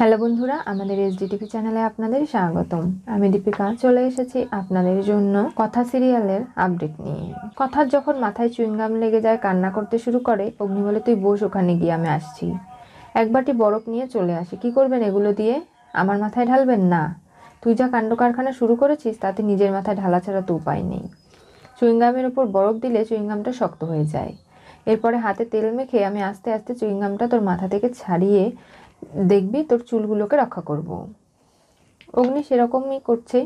Hello বন্ধুরা আমাদের SDTV চ্যানেলে আপনাদের স্বাগতম আমি দীপিকা চলে এসেছি আপনাদের জন্য কথা সিরিয়ালের আপডেট নিয়ে কথার যখন মাথায় চুইংগাম লেগে যায় কান্না করতে শুরু করে অগ্নি বলে তুই বস ওখানে গিয়ে আমি আসছি একবারটি বরফ নিয়ে চলে আসি কি করবেন এগুলো দিয়ে আমার মাথায় ঢালবেন না তুই যা কাণ্ড কারখানা শুরু করেছিস তাতে নিজের মাথায় ঢালা ছাড়া তো উপায় নেই চুইংগামের ওপর বরফ দিলে চুইংগামটা শক্ত হয়ে যায় এরপরে হাতে তেল মেখে আমি আস্তে আস্তে চুইংগামটা তোর মাথা থেকে ছাড়িয়ে দেখবি তোর চুলগুলোকে রক্ষা করব। অগ্নি সেরকমই করছে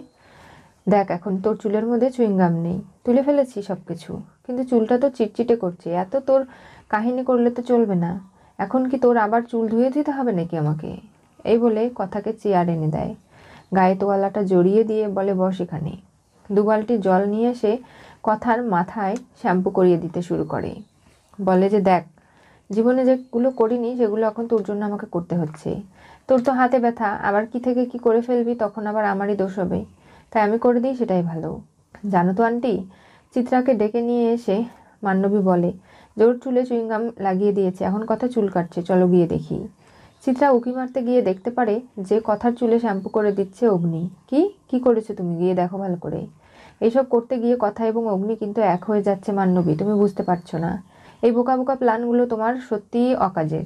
দেখ এখন তোর চুলের মধ্যে চুইংগাম নেই তুলে ফেলেছি সব কিছু কিন্তু চুলটা তো চিটচিটে করছে এত তোর কাহিনী করলে তো চলবে না এখন কি তোর আবার চুল ধুয়ে দিতে হবে নাকি আমাকে এই বলে কথাকে চেয়ার এনে দেয় গায়ে তোয়ালাটা জড়িয়ে দিয়ে বলে বস এখানে দুগালটি জল নিয়ে এসে কথার মাথায় শ্যাম্পু করিয়ে দিতে শুরু করে বলে যে দেখ জীবনে যেগুলো করিনি সেগুলো এখন তোর জন্য আমাকে করতে হচ্ছে তোর তো হাতে ব্যথা আবার কি থেকে কি করে ফেলবি তখন আবার আমারই দোষ হবে তাই আমি করে দিই সেটাই ভালো জানো তো আন্টি চিত্রাকে ডেকে নিয়ে এসে মান্নবী বলে জোর চুলে চুইংগাম লাগিয়ে দিয়েছে এখন কথা চুল কাটছে চলো গিয়ে দেখি চিত্রা উকি মারতে গিয়ে দেখতে পারে যে কথার চুলে শ্যাম্পু করে দিচ্ছে অগ্নি কি কি করেছো তুমি গিয়ে দেখো ভালো করে এসব করতে গিয়ে কথা এবং অগ্নি কিন্তু এক হয়ে যাচ্ছে মান্যবী তুমি বুঝতে পারছো না এই বোকা বোকা প্ল্যানগুলো তোমার সত্যি অকাজের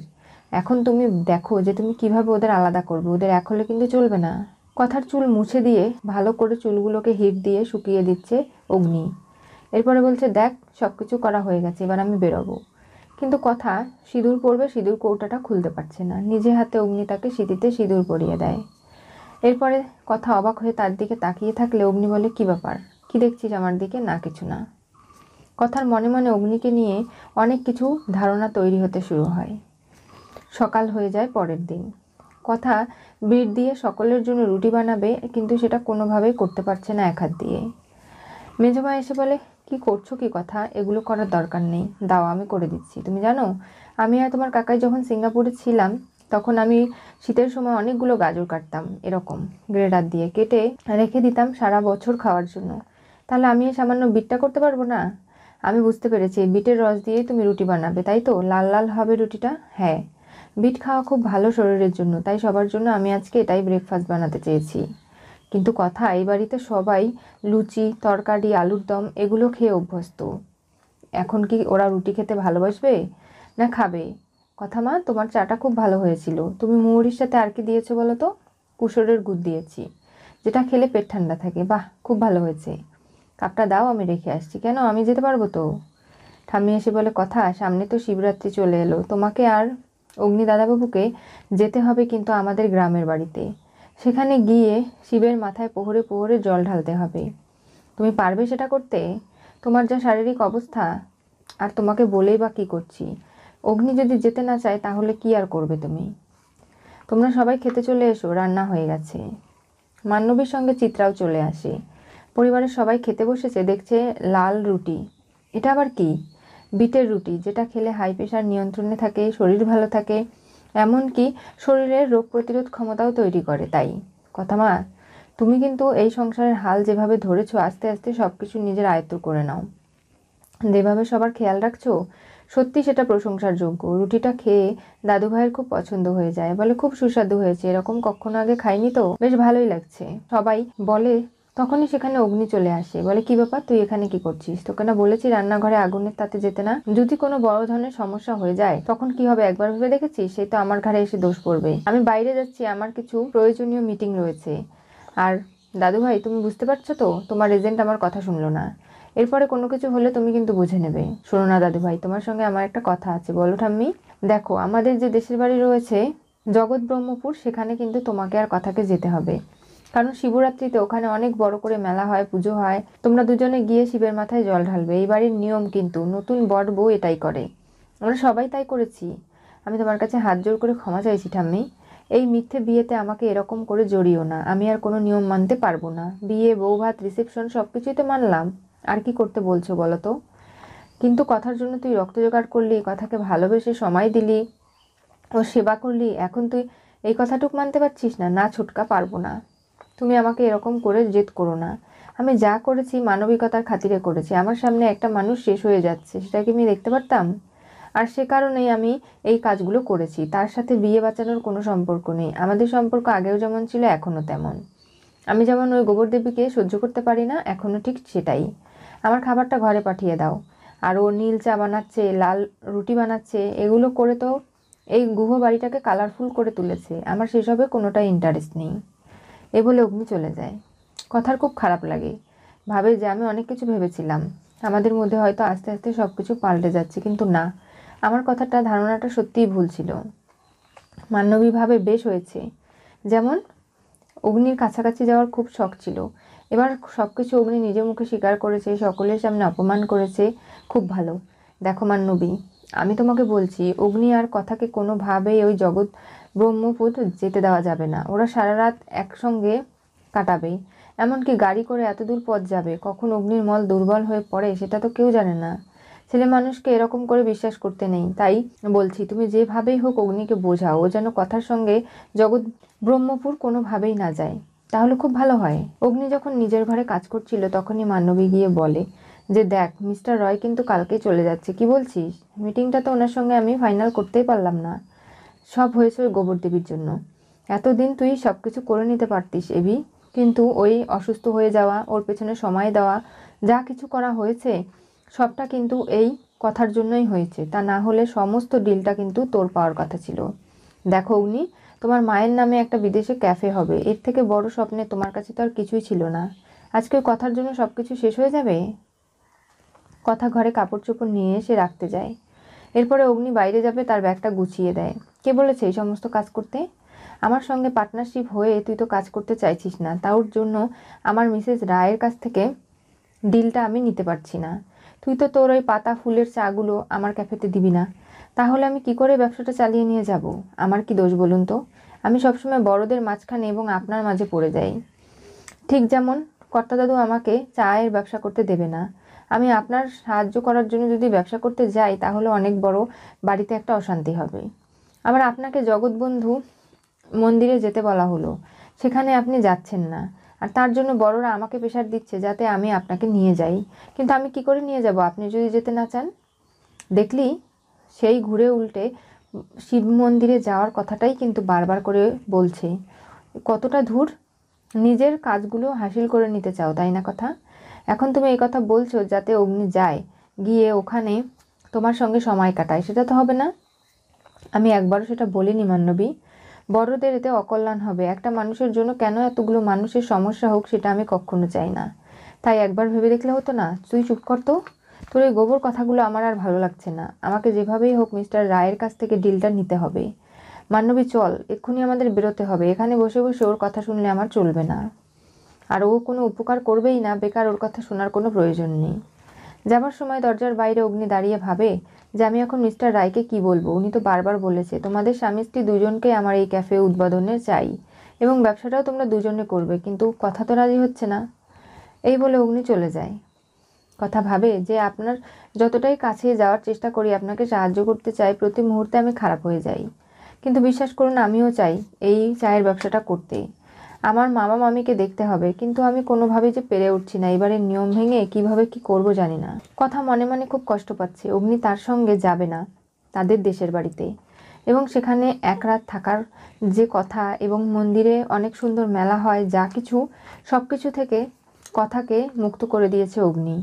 এখন তুমি দেখো যে তুমি কিভাবে ওদের আলাদা করবে ওদের এক হলে কিন্তু চলবে না কথার চুল মুছে দিয়ে ভালো করে চুলগুলোকে হিট দিয়ে শুকিয়ে দিচ্ছে অগ্নি এরপরে বলছে দেখ সব কিছু করা হয়ে গেছে এবার আমি বেরোবো কিন্তু কথা সিঁদুর পরবে সিঁদুর কৌটাটা খুলতে পারছে না নিজে হাতে অগ্নি তাকে সিঁদিতে সিঁদুর পরিয়ে দেয় এরপরে কথা অবাক হয়ে তার দিকে তাকিয়ে থাকলে অগ্নি বলে কী ব্যাপার কী দেখছিস আমার দিকে না কিছু না কথার মনে মনে অগ্নিকে নিয়ে অনেক কিছু ধারণা তৈরি হতে শুরু হয় সকাল হয়ে যায় পরের দিন কথা বিট দিয়ে সকলের জন্য রুটি বানাবে কিন্তু সেটা কোনোভাবেই করতে পারছে না এক হাত দিয়ে মেজমা এসে বলে কি করছো কি কথা এগুলো করার দরকার নেই দাও আমি করে দিচ্ছি তুমি জানো আমি আর তোমার কাকাই যখন সিঙ্গাপুরে ছিলাম তখন আমি শীতের সময় অনেকগুলো গাজর কাটতাম এরকম গ্রেডার দিয়ে কেটে রেখে দিতাম সারা বছর খাওয়ার জন্য তাহলে আমি সামান্য বিটটা করতে পারবো না আমি বুঝতে পেরেছি বিটের রস দিয়েই তুমি রুটি বানাবে তাই তো লাল লাল হবে রুটিটা হ্যাঁ বিট খাওয়া খুব ভালো শরীরের জন্য তাই সবার জন্য আমি আজকে এটাই ব্রেকফাস্ট বানাতে চেয়েছি কিন্তু কথা এই বাড়িতে সবাই লুচি তরকারি আলুর দম এগুলো খেয়ে অভ্যস্ত এখন কি ওরা রুটি খেতে ভালোবাসবে না খাবে কথা মা তোমার চাটা খুব ভালো হয়েছিল তুমি মুহুরির সাথে আর কি দিয়েছো বলো তো কুসরের গুড় দিয়েছি যেটা খেলে পেট ঠান্ডা থাকে বাহ খুব ভালো হয়েছে কাপটা দাও আমি রেখে আসছি কেন আমি যেতে পারবো তো ঠাম্মি এসে বলে কথা সামনে তো শিবরাত্রি চলে এলো তোমাকে আর অগ্নি দাদাবাবুকে যেতে হবে কিন্তু আমাদের গ্রামের বাড়িতে সেখানে গিয়ে শিবের মাথায় পোহরে পোহরে জল ঢালতে হবে তুমি পারবে সেটা করতে তোমার যা শারীরিক অবস্থা আর তোমাকে বলেই বা কী করছি অগ্নি যদি যেতে না চায় তাহলে কি আর করবে তুমি তোমরা সবাই খেতে চলে এসো রান্না হয়ে গেছে মান্নবীর সঙ্গে চিত্রাও চলে আসে পরিবারের সবাই খেতে বসেছে দেখছে লাল রুটি এটা আবার কি বিটের রুটি যেটা খেলে হাই প্রেশার নিয়ন্ত্রণে থাকে শরীর ভালো থাকে এমনকি শরীরের রোগ প্রতিরোধ ক্ষমতাও তৈরি করে তাই কথা মা তুমি কিন্তু এই সংসারের হাল যেভাবে ধরেছো আস্তে আস্তে সব কিছু নিজের আয়ত্ত করে নাও যেভাবে সবার খেয়াল রাখছো সত্যি সেটা প্রশংসার যোগ্য রুটিটা খেয়ে দাদু ভাইয়ের খুব পছন্দ হয়ে যায় বলে খুব সুস্বাদু হয়েছে এরকম কখনো আগে খাইনি তো বেশ ভালোই লাগছে সবাই বলে তখনই সেখানে অগ্নি চলে আসে বলে কি ব্যাপার তুই এখানে কি করছিস তোকে না বলেছি রান্নাঘরে আগুনের তাতে যেতে না যদি কোনো বড় ধরনের সমস্যা হয়ে যায় তখন কি হবে একবার ভেবে দেখেছিস সে তো আমার ঘরে এসে দোষ পড়বে আমি বাইরে যাচ্ছি আমার কিছু প্রয়োজনীয় মিটিং রয়েছে আর দাদু ভাই তুমি বুঝতে পারছো তো তোমার এজেন্ট আমার কথা শুনলো না এরপরে কোনো কিছু হলে তুমি কিন্তু বুঝে নেবে শোনো না দাদু ভাই তোমার সঙ্গে আমার একটা কথা আছে বলো ঠাম্মি দেখো আমাদের যে দেশের বাড়ি রয়েছে জগৎ ব্রহ্মপুর সেখানে কিন্তু তোমাকে আর কথাকে যেতে হবে কারণ শিবরাত্রিতে ওখানে অনেক বড় করে মেলা হয় পুজো হয় তোমরা দুজনে গিয়ে শিবের মাথায় জল ঢালবে এই বাড়ির নিয়ম কিন্তু নতুন বর বউ এটাই করে আমরা সবাই তাই করেছি আমি তোমার কাছে হাত জোর করে ক্ষমা চাইছি ঠাম্মি এই মিথ্যে বিয়েতে আমাকে এরকম করে জড়িও না আমি আর কোনো নিয়ম মানতে পারবো না বিয়ে বউ ভাত রিসেপশন সব কিছুই তো মানলাম আর কি করতে বলছো বলো তো কিন্তু কথার জন্য তুই রক্ত জোগাড় করলি কথাকে ভালোবেসে সময় দিলি ও সেবা করলি এখন তুই এই কথাটুক মানতে পারছিস না না ছুটকা পারবো না তুমি আমাকে এরকম করে জেদ করো না আমি যা করেছি মানবিকতার খাতিরে করেছি আমার সামনে একটা মানুষ শেষ হয়ে যাচ্ছে সেটা কি আমি দেখতে পারতাম আর সে কারণেই আমি এই কাজগুলো করেছি তার সাথে বিয়ে বাঁচানোর কোনো সম্পর্ক নেই আমাদের সম্পর্ক আগেও যেমন ছিল এখনও তেমন আমি যেমন ওই গোবর দেবীকে সহ্য করতে পারি না এখনও ঠিক সেটাই আমার খাবারটা ঘরে পাঠিয়ে দাও আর ও নীল চা বানাচ্ছে লাল রুটি বানাচ্ছে এগুলো করে তো এই গুহ বাড়িটাকে কালারফুল করে তুলেছে আমার সেসবে কোনোটাই ইন্টারেস্ট নেই এ বলে অগ্নি চলে যায় কথার খুব খারাপ লাগে ভাবে যে আমি অনেক কিছু ভেবেছিলাম আমাদের মধ্যে হয়তো আস্তে আস্তে সব কিছু পাল্টে যাচ্ছে কিন্তু না আমার কথাটা ধারণাটা সত্যিই ভুল ছিল মানবীভাবে বেশ হয়েছে যেমন অগ্নির কাছাকাছি যাওয়ার খুব শখ ছিল এবার সব কিছু অগ্নি নিজের মুখে স্বীকার করেছে সকলের সামনে অপমান করেছে খুব ভালো দেখো মান্নবী আমি তোমাকে বলছি অগ্নি আর কথাকে কোনোভাবেই ওই জগৎ ব্রহ্মপুত্র যেতে দেওয়া যাবে না ওরা সারা রাত একসঙ্গে কাটাবে এমনকি গাড়ি করে এত দূর পথ যাবে কখন অগ্নির মল দুর্বল হয়ে পড়ে সেটা তো কেউ জানে না ছেলে মানুষকে এরকম করে বিশ্বাস করতে নেই তাই বলছি তুমি যেভাবেই হোক অগ্নিকে বোঝাও ও যেন কথার সঙ্গে জগৎ ব্রহ্মপুর কোনোভাবেই না যায় তাহলে খুব ভালো হয় অগ্নি যখন নিজের ঘরে কাজ করছিল তখনই মানবী গিয়ে বলে যে দেখ মিস্টার রয় কিন্তু কালকে চলে যাচ্ছে কি বলছিস মিটিংটা তো ওনার সঙ্গে আমি ফাইনাল করতেই পারলাম না সব হয়েছে ওই গোবর দেবীর জন্য এতদিন তুই সব কিছু করে নিতে পারতিস এবি কিন্তু ওই অসুস্থ হয়ে যাওয়া ওর পেছনে সময় দেওয়া যা কিছু করা হয়েছে সবটা কিন্তু এই কথার জন্যই হয়েছে তা না হলে সমস্ত ডিলটা কিন্তু তোর পাওয়ার কথা ছিল দেখো উনি তোমার মায়ের নামে একটা বিদেশে ক্যাফে হবে এর থেকে বড় স্বপ্নে তোমার কাছে তো আর কিছুই ছিল না আজকে কথার জন্য সব কিছু শেষ হয়ে যাবে কথা ঘরে কাপড় চোপড় নিয়ে এসে রাখতে যায় এরপরে অগ্নি বাইরে যাবে তার ব্যাগটা গুছিয়ে দেয় কে বলেছে এই সমস্ত কাজ করতে আমার সঙ্গে পার্টনারশিপ হয়ে তুই তো কাজ করতে চাইছিস না তার জন্য আমার মিসেস রায়ের কাছ থেকে ডিলটা আমি নিতে পারছি না তুই তো তোর ওই পাতা ফুলের চাগুলো আমার ক্যাফেতে দিবি না তাহলে আমি কি করে ব্যবসাটা চালিয়ে নিয়ে যাব আমার কি দোষ বলুন তো আমি সবসময় বড়দের মাঝখানে এবং আপনার মাঝে পড়ে যাই ঠিক যেমন কর্তাদাদু দাদু আমাকে চায়ের ব্যবসা করতে দেবে না আমি আপনার সাহায্য করার জন্য যদি ব্যবসা করতে যাই তাহলে অনেক বড় বাড়িতে একটা অশান্তি হবে আমার আপনাকে জগৎবন্ধু মন্দিরে যেতে বলা হলো সেখানে আপনি যাচ্ছেন না আর তার জন্য বড়রা আমাকে প্রেশার দিচ্ছে যাতে আমি আপনাকে নিয়ে যাই কিন্তু আমি কি করে নিয়ে যাব আপনি যদি যেতে না চান দেখলি সেই ঘুরে উল্টে শিব মন্দিরে যাওয়ার কথাটাই কিন্তু বারবার করে বলছে কতটা ধূর নিজের কাজগুলো হাসিল করে নিতে চাও তাই না কথা এখন তুমি এই কথা বলছো যাতে অগ্নি যায় গিয়ে ওখানে তোমার সঙ্গে সময় কাটায় সেটা তো হবে না আমি একবারও সেটা বলিনি মান্যবী বড়দের এতে অকল্যাণ হবে একটা মানুষের জন্য কেন এতগুলো মানুষের সমস্যা হোক সেটা আমি কখনো চাই না তাই একবার ভেবে দেখলে হতো না তুই চুপ কর তো তোর এই গোবর কথাগুলো আমার আর ভালো লাগছে না আমাকে যেভাবেই হোক মিস্টার রায়ের কাছ থেকে ডিলটা নিতে হবে মান্যবী চল এক্ষুনি আমাদের বেরোতে হবে এখানে বসে বসে ওর কথা শুনলে আমার চলবে না আর ও কোনো উপকার করবেই না বেকার ওর কথা শোনার কোনো প্রয়োজন নেই যাবার সময় দরজার বাইরে অগ্নি দাঁড়িয়ে ভাবে যে আমি এখন মিস্টার রায়কে কি বলবো উনি তো বারবার বলেছে তোমাদের স্বামী স্ত্রী দুজনকে আমার এই ক্যাফে উদ্বোধনের চাই এবং ব্যবসাটাও তোমরা দুজনে করবে কিন্তু কথা তো রাজি হচ্ছে না এই বলে অগ্নি চলে যায় কথা ভাবে যে আপনার যতটাই কাছে যাওয়ার চেষ্টা করি আপনাকে সাহায্য করতে চাই প্রতি মুহূর্তে আমি খারাপ হয়ে যাই কিন্তু বিশ্বাস করুন আমিও চাই এই চায়ের ব্যবসাটা করতে আমার মামা মামিকে দেখতে হবে কিন্তু আমি কোনোভাবেই যে পেরে উঠছি না এবারে নিয়ম ভেঙে কিভাবে কি করব জানি না কথা মনে মনে খুব কষ্ট পাচ্ছে অগ্নি তার সঙ্গে যাবে না তাদের দেশের বাড়িতে এবং সেখানে এক রাত থাকার যে কথা এবং মন্দিরে অনেক সুন্দর মেলা হয় যা কিছু সব কিছু থেকে কথাকে মুক্ত করে দিয়েছে অগ্নি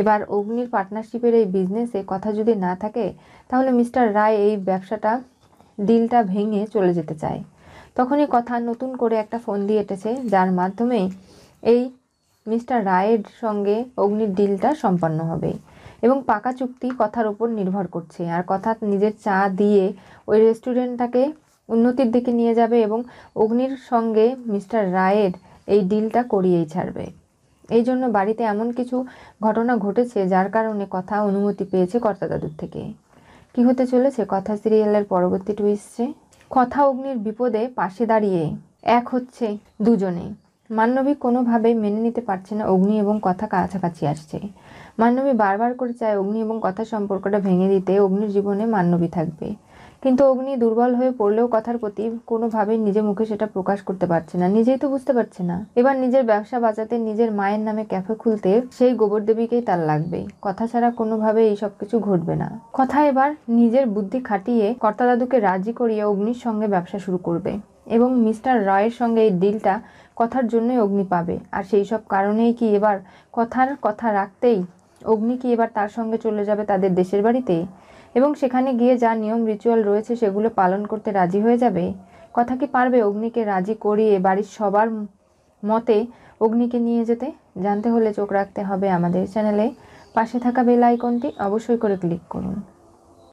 এবার অগ্নির পার্টনারশিপের এই বিজনেসে কথা যদি না থাকে তাহলে মিস্টার রায় এই ব্যবসাটা দিলটা ভেঙে চলে যেতে চায় তখনই কথা নতুন করে একটা ফোন দিয়ে এটেছে যার মাধ্যমে এই মিস্টার রায়ের সঙ্গে অগ্নির ডিলটা সম্পন্ন হবে এবং পাকা চুক্তি কথার উপর নির্ভর করছে আর কথা নিজের চা দিয়ে ওই রেস্টুরেন্টটাকে উন্নতির দিকে নিয়ে যাবে এবং অগ্নির সঙ্গে মিস্টার রায়ের এই ডিলটা করিয়েই ছাড়বে এই জন্য বাড়িতে এমন কিছু ঘটনা ঘটেছে যার কারণে কথা অনুমতি পেয়েছে কর্তা দাদুর থেকে কি হতে চলেছে কথা সিরিয়ালের পরবর্তী টুইস্টে কথা অগ্নির বিপদে পাশে দাঁড়িয়ে এক হচ্ছে দুজনে মান্যবী কোনোভাবেই মেনে নিতে পারছে না অগ্নি এবং কথা কাছাকাছি আসছে মান্যবী বারবার করে চায় অগ্নি এবং কথা সম্পর্কটা ভেঙে দিতে অগ্নির জীবনে মান্যবী থাকবে কিন্তু অগ্নি দুর্বল হয়ে পড়লেও কথার প্রতি কোনোভাবেই নিজের মুখে সেটা প্রকাশ করতে পারছে না নিজেই তো বুঝতে পারছে না এবার নিজের ব্যবসা বাঁচাতে নিজের মায়ের নামে ক্যাফে খুলতে সেই গোবর দেবীকেই তার লাগবে কথা ছাড়া কোনোভাবে এই সব কিছু ঘটবে না কথা এবার নিজের বুদ্ধি খাটিয়ে কর্তা দাদুকে রাজি করিয়ে অগ্নির সঙ্গে ব্যবসা শুরু করবে এবং মিস্টার রয়ের সঙ্গে এই ডিলটা কথার জন্যই অগ্নি পাবে আর সেই সব কারণেই কি এবার কথার কথা রাখতেই অগ্নি কি এবার তার সঙ্গে চলে যাবে তাদের দেশের বাড়িতে এবং সেখানে গিয়ে যা নিয়ম রিচুয়াল রয়েছে সেগুলো পালন করতে রাজি হয়ে যাবে কথা কি পারবে অগ্নিকে রাজি করিয়ে বাড়ির সবার মতে অগ্নিকে নিয়ে যেতে জানতে হলে চোখ রাখতে হবে আমাদের চ্যানেলে পাশে থাকা বেল আইকনটি অবশ্যই করে ক্লিক করুন